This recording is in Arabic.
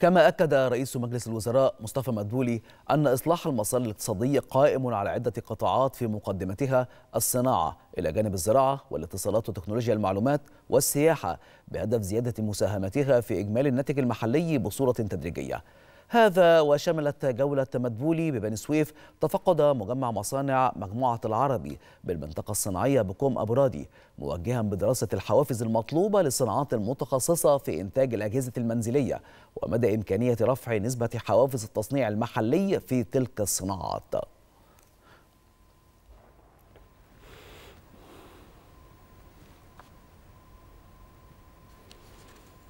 كما أكد رئيس مجلس الوزراء مصطفى مدبولي أن إصلاح المسار الاقتصادي قائم على عدة قطاعات في مقدمتها الصناعة إلى جانب الزراعة والاتصالات وتكنولوجيا المعلومات والسياحة بهدف زيادة مساهمتها في إجمالي الناتج المحلي بصورة تدريجية هذا وشملت جولة مدبولي ببني سويف تفقد مجمع مصانع مجموعة العربي بالمنطقة الصناعية بكوم أبو رادي موجها بدراسة الحوافز المطلوبة للصناعات المتخصصة في إنتاج الأجهزة المنزلية ومدى إمكانية رفع نسبة حوافز التصنيع المحلي في تلك الصناعات